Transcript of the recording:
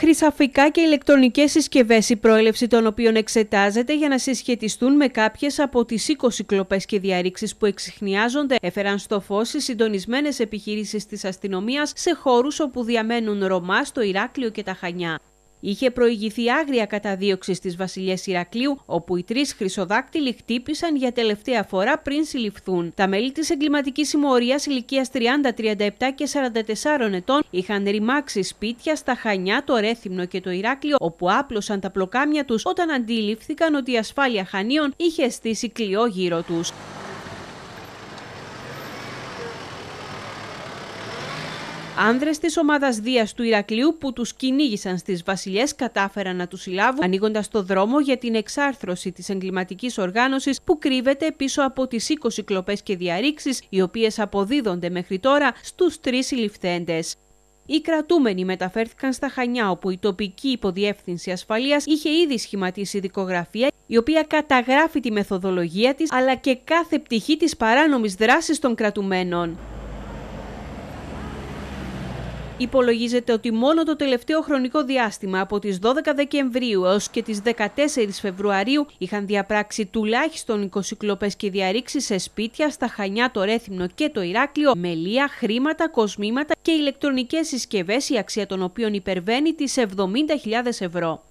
χρυσαφικά και ηλεκτρονικές συσκευές η προέλευση των οποίων εξετάζεται για να συσχετιστούν με κάποιες από τις 20 κλοπές και διαρρήξεις που εξηχνιάζονται, έφεραν στο φως οι συντονισμένες επιχειρήσεις της αστυνομίας σε χώρους όπου διαμένουν Ρωμά στο Ηράκλειο και τα Χανιά είχε προηγηθεί άγρια καταδίωξη τη βασιλιά Ηρακλείου, όπου οι τρεις χρυσοδάκτυλοι χτύπησαν για τελευταία φορά πριν συλληφθούν. Τα μέλη της εγκληματικής συμμορίας ηλικίας 30, 37 και 44 ετών είχαν ρημάξει σπίτια στα Χανιά, το Ρέθυμνο και το Ηράκλειο, όπου άπλωσαν τα πλοκάμια τους όταν αντιλήφθηκαν ότι η ασφάλεια Χανίων είχε στήσει κλειό γύρω τους. άνδρες της ομάδας Δίας του Ηρακλείου που τους κυνήγησαν στις βασιλιές κατάφεραν να τους συλλάβουν, ανοίγοντας το δρόμο για την εξάρθρωση της εγκληματικής οργάνωσης που κρύβεται πίσω από τις 20 κλοπές και διαρρήξεις, οι οποίες αποδίδονται μέχρι τώρα στους τρεις συλληφθέντες. Οι κρατούμενοι μεταφέρθηκαν στα Χανιά, όπου η τοπική υποδιεύθυνση ασφαλείας είχε ήδη σχηματίσει δικογραφία, η οποία καταγράφει τη μεθοδολογία της, αλλά και κάθε πτυχή της παράνομης δράσης των κρατουμένων. Υπολογίζεται ότι μόνο το τελευταίο χρονικό διάστημα από τις 12 Δεκεμβρίου έως και τις 14 Φεβρουαρίου είχαν διαπράξει τουλάχιστον 20 κλοπές και διαρρήξεις σε σπίτια στα Χανιά, το Ρέθυμνο και το Ηράκλειο μελία, χρήματα, κοσμήματα και ηλεκτρονικές συσκευές η αξία των οποίων υπερβαίνει τις 70.000 ευρώ.